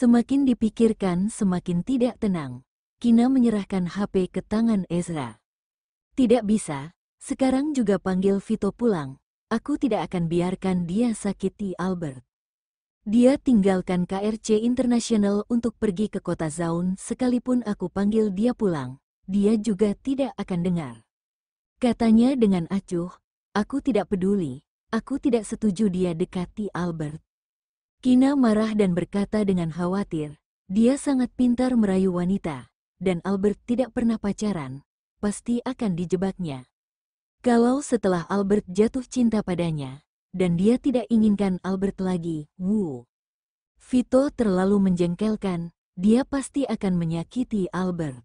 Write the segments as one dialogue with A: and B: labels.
A: Semakin dipikirkan semakin tidak tenang. Kina menyerahkan HP ke tangan Ezra. Tidak bisa, sekarang juga panggil Vito pulang. Aku tidak akan biarkan dia sakiti Albert. Dia tinggalkan KRC International untuk pergi ke kota Zaun sekalipun aku panggil dia pulang. Dia juga tidak akan dengar. Katanya dengan acuh, aku tidak peduli. Aku tidak setuju dia dekati Albert. Kina marah dan berkata dengan khawatir, dia sangat pintar merayu wanita, dan Albert tidak pernah pacaran, pasti akan dijebaknya. Kalau setelah Albert jatuh cinta padanya, dan dia tidak inginkan Albert lagi, Wu. Vito terlalu menjengkelkan, dia pasti akan menyakiti Albert.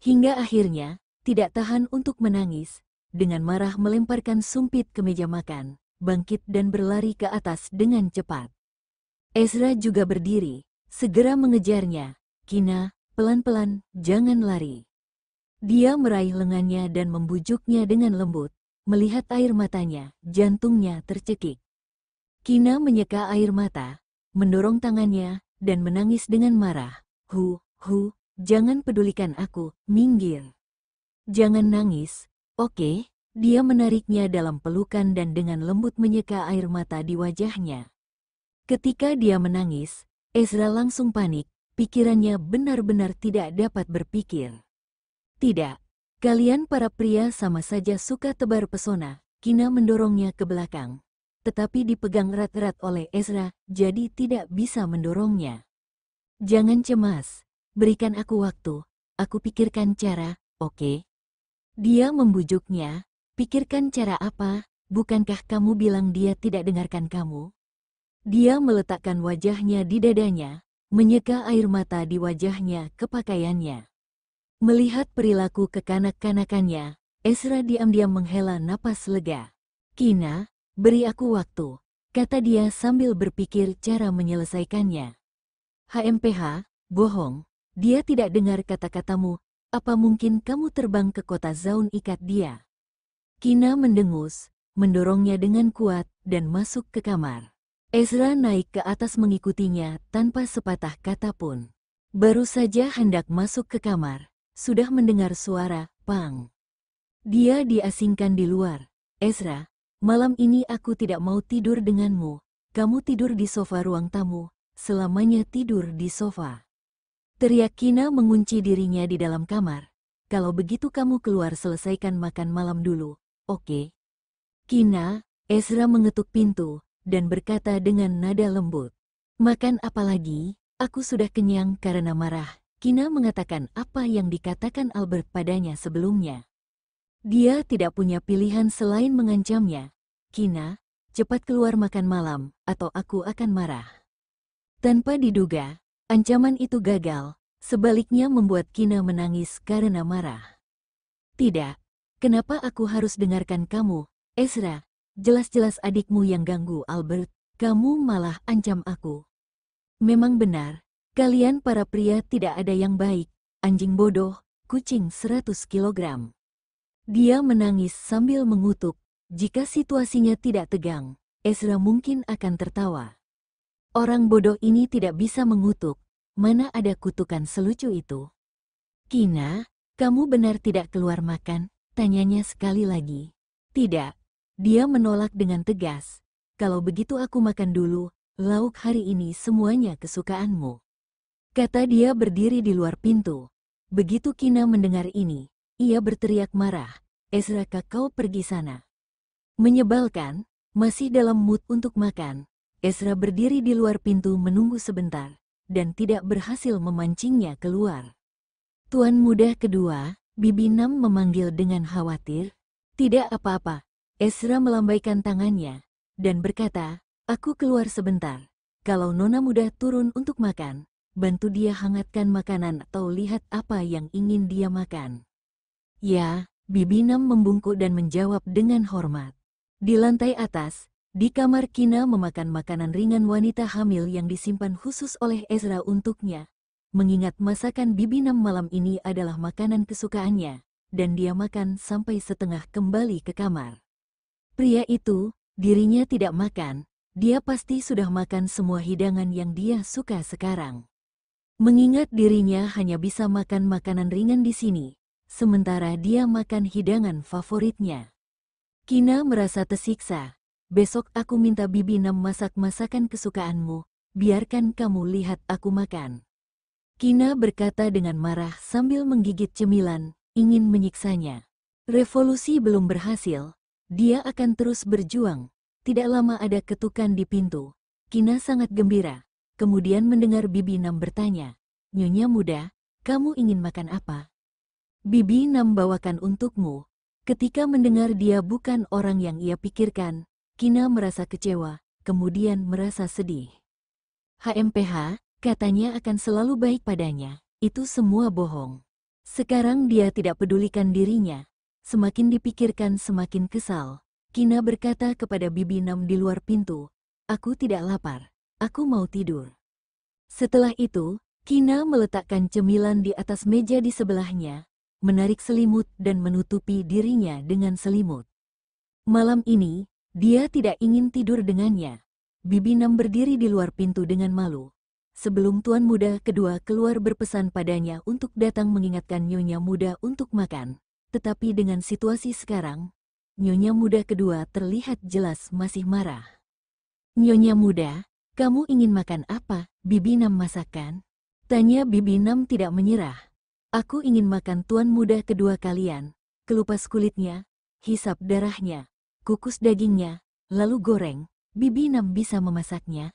A: Hingga akhirnya, tidak tahan untuk menangis, dengan marah melemparkan sumpit ke meja makan, bangkit dan berlari ke atas dengan cepat. Ezra juga berdiri, segera mengejarnya. Kina, pelan-pelan, jangan lari. Dia meraih lengannya dan membujuknya dengan lembut. Melihat air matanya, jantungnya tercekik. Kina menyeka air mata, mendorong tangannya, dan menangis dengan marah. Hu, hu, jangan pedulikan aku, minggir. Jangan nangis, oke? Okay? Dia menariknya dalam pelukan dan dengan lembut menyeka air mata di wajahnya. Ketika dia menangis, Ezra langsung panik, pikirannya benar-benar tidak dapat berpikir. Tidak, kalian para pria sama saja suka tebar pesona, Kina mendorongnya ke belakang. Tetapi dipegang erat-erat oleh Ezra, jadi tidak bisa mendorongnya. Jangan cemas, berikan aku waktu, aku pikirkan cara, oke? Okay? Dia membujuknya, pikirkan cara apa, bukankah kamu bilang dia tidak dengarkan kamu? Dia meletakkan wajahnya di dadanya, menyeka air mata di wajahnya ke pakaiannya. Melihat perilaku kekanak-kanakannya, Ezra diam-diam menghela napas lega. Kina, beri aku waktu, kata dia sambil berpikir cara menyelesaikannya. HMPH, bohong, dia tidak dengar kata-katamu, apa mungkin kamu terbang ke kota Zaun ikat dia? Kina mendengus, mendorongnya dengan kuat, dan masuk ke kamar. Ezra naik ke atas mengikutinya tanpa sepatah kata pun. Baru saja hendak masuk ke kamar, sudah mendengar suara, pang. Dia diasingkan di luar. Ezra, malam ini aku tidak mau tidur denganmu. Kamu tidur di sofa ruang tamu, selamanya tidur di sofa. Teriak Kina mengunci dirinya di dalam kamar. Kalau begitu kamu keluar selesaikan makan malam dulu, oke? Okay? Kina, Ezra mengetuk pintu, dan berkata dengan nada lembut, Makan apalagi, aku sudah kenyang karena marah. Kina mengatakan apa yang dikatakan Albert padanya sebelumnya. Dia tidak punya pilihan selain mengancamnya. Kina, cepat keluar makan malam, atau aku akan marah. Tanpa diduga, ancaman itu gagal, sebaliknya membuat Kina menangis karena marah. Tidak, kenapa aku harus dengarkan kamu, Ezra, Jelas-jelas adikmu yang ganggu, Albert. Kamu malah ancam aku. Memang benar, kalian para pria tidak ada yang baik. Anjing bodoh, kucing 100 kilogram. Dia menangis sambil mengutuk. Jika situasinya tidak tegang, Ezra mungkin akan tertawa. Orang bodoh ini tidak bisa mengutuk. Mana ada kutukan selucu itu? Kina, kamu benar tidak keluar makan? Tanyanya sekali lagi. Tidak, dia menolak dengan tegas. Kalau begitu aku makan dulu, lauk hari ini semuanya kesukaanmu. Kata dia berdiri di luar pintu. Begitu Kina mendengar ini, ia berteriak marah, Ezra kau pergi sana. Menyebalkan, masih dalam mood untuk makan, Ezra berdiri di luar pintu menunggu sebentar, dan tidak berhasil memancingnya keluar. Tuan muda kedua, Bibi Nam memanggil dengan khawatir, tidak apa-apa, Esra melambaikan tangannya dan berkata, Aku keluar sebentar. Kalau Nona muda turun untuk makan, bantu dia hangatkan makanan atau lihat apa yang ingin dia makan. Ya, Bibi Nam membungkuk dan menjawab dengan hormat. Di lantai atas, di kamar Kina memakan makanan ringan wanita hamil yang disimpan khusus oleh Ezra untuknya. Mengingat masakan Bibi Nam malam ini adalah makanan kesukaannya, dan dia makan sampai setengah kembali ke kamar. Pria itu, dirinya tidak makan, dia pasti sudah makan semua hidangan yang dia suka sekarang. Mengingat dirinya hanya bisa makan makanan ringan di sini, sementara dia makan hidangan favoritnya. Kina merasa tersiksa. Besok aku minta Bibi Nam masak masakan kesukaanmu, biarkan kamu lihat aku makan. Kina berkata dengan marah sambil menggigit cemilan, ingin menyiksanya. Revolusi belum berhasil, dia akan terus berjuang. Tidak lama ada ketukan di pintu. Kina sangat gembira. Kemudian mendengar Bibi Nam bertanya, Nyonya muda, kamu ingin makan apa? Bibi Nam bawakan untukmu. Ketika mendengar dia bukan orang yang ia pikirkan, Kina merasa kecewa, kemudian merasa sedih. HMPH, katanya akan selalu baik padanya. Itu semua bohong. Sekarang dia tidak pedulikan dirinya, Semakin dipikirkan semakin kesal. Kina berkata kepada Bibi Nam di luar pintu, Aku tidak lapar, aku mau tidur. Setelah itu, Kina meletakkan cemilan di atas meja di sebelahnya, menarik selimut dan menutupi dirinya dengan selimut. Malam ini, dia tidak ingin tidur dengannya. Bibi Nam berdiri di luar pintu dengan malu. Sebelum tuan muda kedua keluar berpesan padanya untuk datang mengingatkan nyonya muda untuk makan tetapi dengan situasi sekarang, Nyonya Muda kedua terlihat jelas masih marah. Nyonya Muda, kamu ingin makan apa? bibi Nam masakan? Tanya bibi Nam tidak menyerah. Aku ingin makan Tuan Muda kedua kalian. Kelupas kulitnya, hisap darahnya, kukus dagingnya, lalu goreng. bibi Nam bisa memasaknya.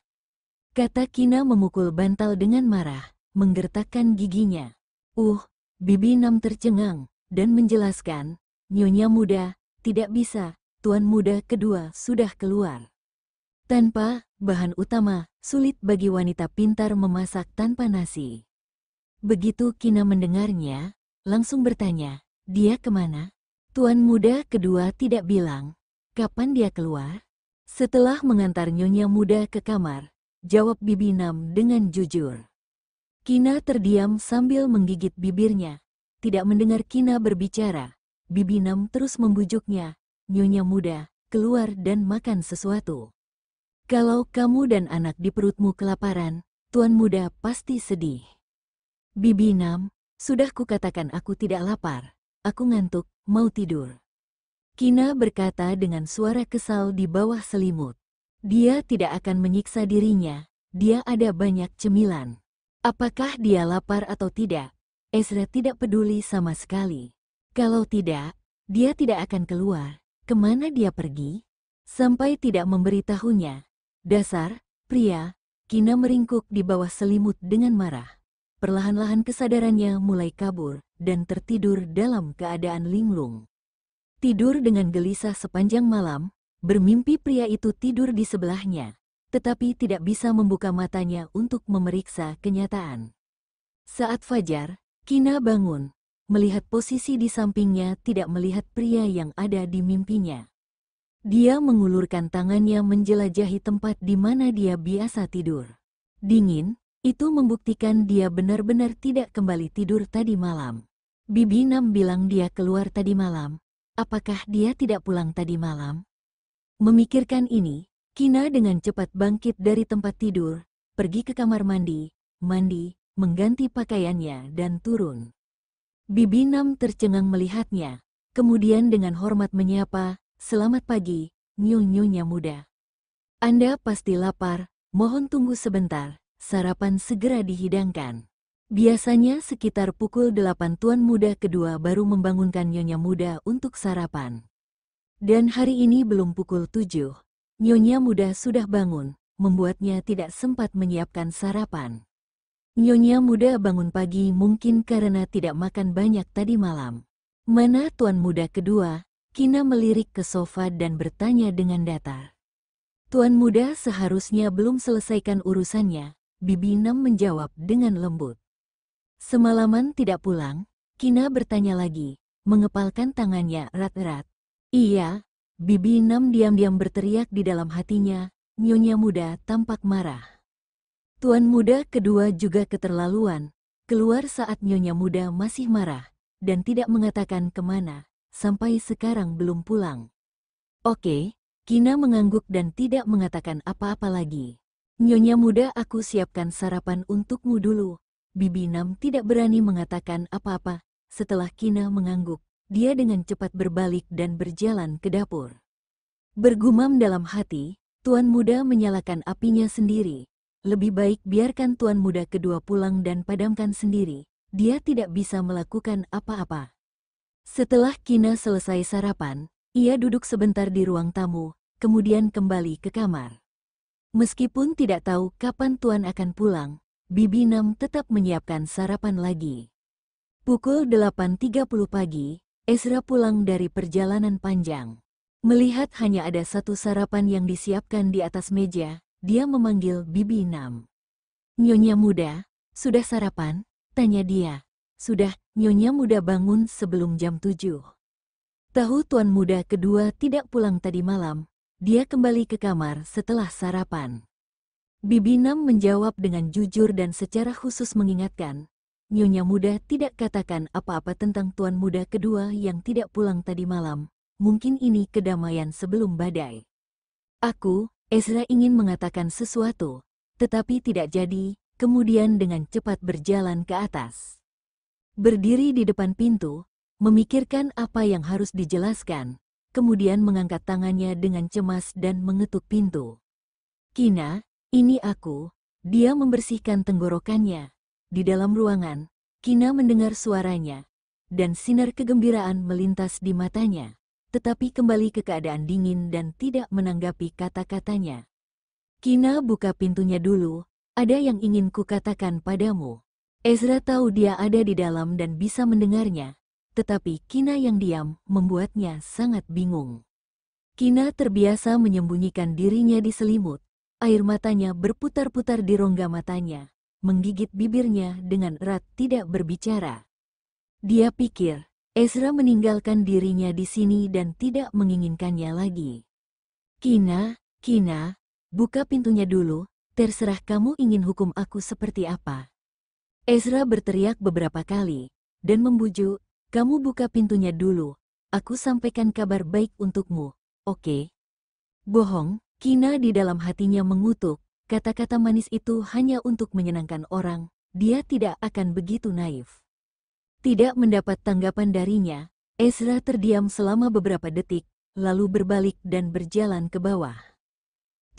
A: Kata Kina memukul bantal dengan marah, menggertakkan giginya. Uh, bibi Nam tercengang dan menjelaskan, Nyonya muda, tidak bisa, tuan muda kedua sudah keluar. Tanpa bahan utama, sulit bagi wanita pintar memasak tanpa nasi. Begitu Kina mendengarnya, langsung bertanya, dia kemana? Tuan muda kedua tidak bilang, kapan dia keluar? Setelah mengantar Nyonya muda ke kamar, jawab Bibi Nam dengan jujur. Kina terdiam sambil menggigit bibirnya, tidak mendengar Kina berbicara. Bibi Nam terus membujuknya, nyonya muda, keluar dan makan sesuatu. Kalau kamu dan anak di perutmu kelaparan, tuan muda pasti sedih. Bibi Nam, sudah kukatakan aku tidak lapar, aku ngantuk, mau tidur. Kina berkata dengan suara kesal di bawah selimut. Dia tidak akan menyiksa dirinya, dia ada banyak cemilan. Apakah dia lapar atau tidak, Ezra tidak peduli sama sekali. Kalau tidak, dia tidak akan keluar. Kemana dia pergi? Sampai tidak memberitahunya. Dasar, pria, Kina meringkuk di bawah selimut dengan marah. Perlahan-lahan kesadarannya mulai kabur dan tertidur dalam keadaan linglung. Tidur dengan gelisah sepanjang malam, bermimpi pria itu tidur di sebelahnya, tetapi tidak bisa membuka matanya untuk memeriksa kenyataan. Saat fajar, Kina bangun, melihat posisi di sampingnya tidak melihat pria yang ada di mimpinya. Dia mengulurkan tangannya menjelajahi tempat di mana dia biasa tidur. Dingin, itu membuktikan dia benar-benar tidak kembali tidur tadi malam. Bibi Nam bilang dia keluar tadi malam. Apakah dia tidak pulang tadi malam? Memikirkan ini, Kina dengan cepat bangkit dari tempat tidur, pergi ke kamar mandi, mandi, mengganti pakaiannya dan turun. Bibi Nam tercengang melihatnya, kemudian dengan hormat menyapa, Selamat pagi, nyonya muda. Anda pasti lapar, mohon tunggu sebentar, sarapan segera dihidangkan. Biasanya sekitar pukul delapan tuan muda kedua baru membangunkan nyonya muda untuk sarapan. Dan hari ini belum pukul tujuh. Nyonya muda sudah bangun, membuatnya tidak sempat menyiapkan sarapan. Nyonya muda bangun pagi mungkin karena tidak makan banyak tadi malam. Mana tuan muda kedua? Kina melirik ke sofa dan bertanya dengan datar. Tuan muda seharusnya belum selesaikan urusannya, Bibi Nam menjawab dengan lembut. Semalaman tidak pulang, Kina bertanya lagi, mengepalkan tangannya erat-erat. Iya, Bibi Nam diam-diam berteriak di dalam hatinya, Nyonya muda tampak marah. Tuan muda kedua juga keterlaluan. Keluar saat nyonya muda masih marah, dan tidak mengatakan kemana, sampai sekarang belum pulang. Oke, Kina mengangguk dan tidak mengatakan apa-apa lagi. Nyonya muda aku siapkan sarapan untukmu dulu. Bibi Nam tidak berani mengatakan apa-apa. Setelah Kina mengangguk, dia dengan cepat berbalik dan berjalan ke dapur. Bergumam dalam hati, Tuan muda menyalakan apinya sendiri, lebih baik biarkan tuan muda kedua pulang dan padamkan sendiri. Dia tidak bisa melakukan apa-apa. Setelah Kina selesai sarapan, ia duduk sebentar di ruang tamu, kemudian kembali ke kamar. Meskipun tidak tahu kapan Tuan akan pulang, Bibi Nam tetap menyiapkan sarapan lagi. Pukul 8.30 pagi, Ezra pulang dari perjalanan panjang. Melihat hanya ada satu sarapan yang disiapkan di atas meja, dia memanggil Bibi Nam. Nyonya muda, sudah sarapan? Tanya dia. Sudah, Nyonya muda bangun sebelum jam tujuh. Tahu tuan muda kedua tidak pulang tadi malam, dia kembali ke kamar setelah sarapan. Bibi Nam menjawab dengan jujur dan secara khusus mengingatkan, Nyonya muda tidak katakan apa-apa tentang tuan muda kedua yang tidak pulang tadi malam. Mungkin ini kedamaian sebelum badai. Aku, Ezra ingin mengatakan sesuatu, tetapi tidak jadi, kemudian dengan cepat berjalan ke atas. Berdiri di depan pintu, memikirkan apa yang harus dijelaskan, kemudian mengangkat tangannya dengan cemas dan mengetuk pintu. Kina, ini aku, dia membersihkan tenggorokannya. Di dalam ruangan, Kina mendengar suaranya, dan sinar kegembiraan melintas di matanya tetapi kembali ke keadaan dingin dan tidak menanggapi kata-katanya. Kina buka pintunya dulu, ada yang ingin kukatakan padamu. Ezra tahu dia ada di dalam dan bisa mendengarnya, tetapi Kina yang diam membuatnya sangat bingung. Kina terbiasa menyembunyikan dirinya di selimut. Air matanya berputar-putar di rongga matanya, menggigit bibirnya dengan erat tidak berbicara. Dia pikir, Ezra meninggalkan dirinya di sini dan tidak menginginkannya lagi. Kina, Kina, buka pintunya dulu, terserah kamu ingin hukum aku seperti apa. Ezra berteriak beberapa kali, dan membujuk, kamu buka pintunya dulu, aku sampaikan kabar baik untukmu, oke? Okay? Bohong, Kina di dalam hatinya mengutuk, kata-kata manis itu hanya untuk menyenangkan orang, dia tidak akan begitu naif. Tidak mendapat tanggapan darinya, Ezra terdiam selama beberapa detik, lalu berbalik dan berjalan ke bawah.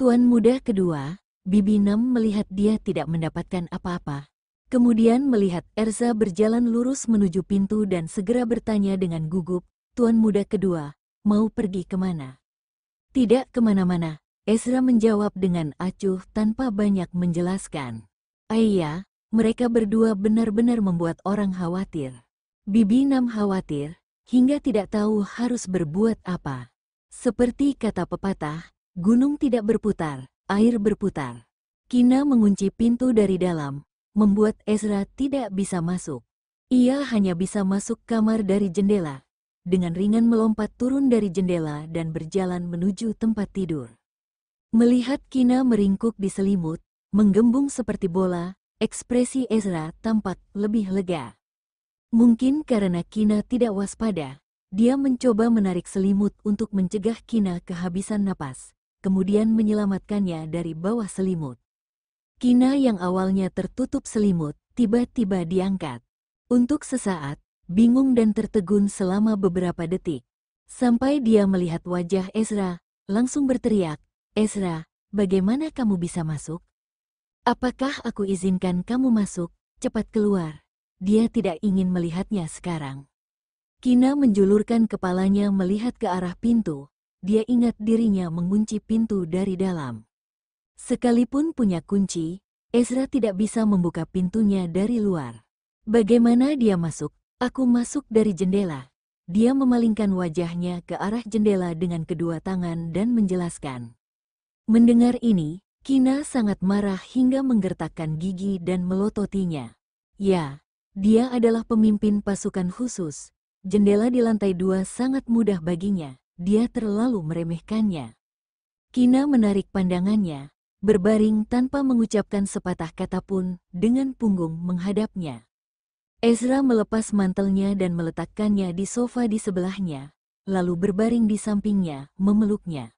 A: Tuan muda kedua, Bibi Nam melihat dia tidak mendapatkan apa-apa. Kemudian melihat Erza berjalan lurus menuju pintu dan segera bertanya dengan gugup, Tuan muda kedua, mau pergi kemana? Tidak kemana-mana, Ezra menjawab dengan acuh tanpa banyak menjelaskan. Ayah, mereka berdua benar-benar membuat orang khawatir. Bibi Nam khawatir, hingga tidak tahu harus berbuat apa. Seperti kata pepatah, gunung tidak berputar, air berputar. Kina mengunci pintu dari dalam, membuat Ezra tidak bisa masuk. Ia hanya bisa masuk kamar dari jendela. Dengan ringan melompat turun dari jendela dan berjalan menuju tempat tidur. Melihat Kina meringkuk di selimut, menggembung seperti bola, Ekspresi Ezra tampak lebih lega. Mungkin karena Kina tidak waspada, dia mencoba menarik selimut untuk mencegah Kina kehabisan napas, kemudian menyelamatkannya dari bawah selimut. Kina yang awalnya tertutup selimut, tiba-tiba diangkat. Untuk sesaat, bingung dan tertegun selama beberapa detik. Sampai dia melihat wajah Ezra, langsung berteriak, Ezra, bagaimana kamu bisa masuk? Apakah aku izinkan kamu masuk? Cepat keluar. Dia tidak ingin melihatnya sekarang. Kina menjulurkan kepalanya melihat ke arah pintu. Dia ingat dirinya mengunci pintu dari dalam. Sekalipun punya kunci, Ezra tidak bisa membuka pintunya dari luar. Bagaimana dia masuk? Aku masuk dari jendela. Dia memalingkan wajahnya ke arah jendela dengan kedua tangan dan menjelaskan. Mendengar ini, Kina sangat marah hingga menggertakkan gigi dan melototinya. Ya, dia adalah pemimpin pasukan khusus. Jendela di lantai dua sangat mudah baginya. Dia terlalu meremehkannya. Kina menarik pandangannya, berbaring tanpa mengucapkan sepatah kata pun dengan punggung menghadapnya. Ezra melepas mantelnya dan meletakkannya di sofa di sebelahnya, lalu berbaring di sampingnya, memeluknya.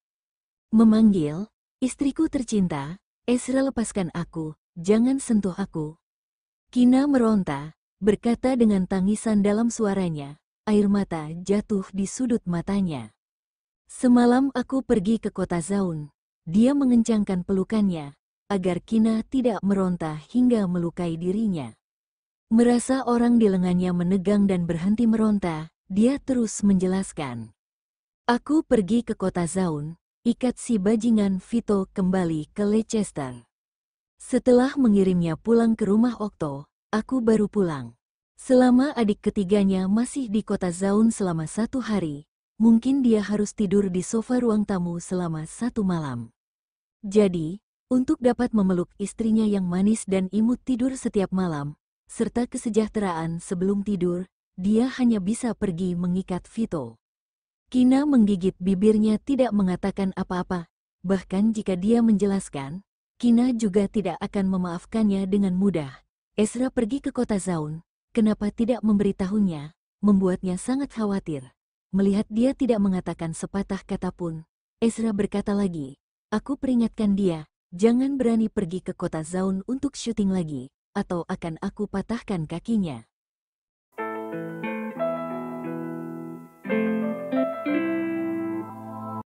A: Memanggil, Istriku tercinta, Ezra lepaskan aku, jangan sentuh aku. Kina meronta, berkata dengan tangisan dalam suaranya, air mata jatuh di sudut matanya. Semalam aku pergi ke kota Zaun. Dia mengencangkan pelukannya, agar Kina tidak meronta hingga melukai dirinya. Merasa orang di lengannya menegang dan berhenti meronta, dia terus menjelaskan. Aku pergi ke kota Zaun, ikat si bajingan Vito kembali ke Leicester. Setelah mengirimnya pulang ke rumah Okto, aku baru pulang. Selama adik ketiganya masih di kota Zaun selama satu hari, mungkin dia harus tidur di sofa ruang tamu selama satu malam. Jadi, untuk dapat memeluk istrinya yang manis dan imut tidur setiap malam, serta kesejahteraan sebelum tidur, dia hanya bisa pergi mengikat Vito. Kina menggigit bibirnya tidak mengatakan apa-apa. Bahkan jika dia menjelaskan, Kina juga tidak akan memaafkannya dengan mudah. Ezra pergi ke kota Zaun. Kenapa tidak memberitahunya, membuatnya sangat khawatir. Melihat dia tidak mengatakan sepatah kata pun, Ezra berkata lagi, Aku peringatkan dia, jangan berani pergi ke kota Zaun untuk syuting lagi, atau akan aku patahkan kakinya.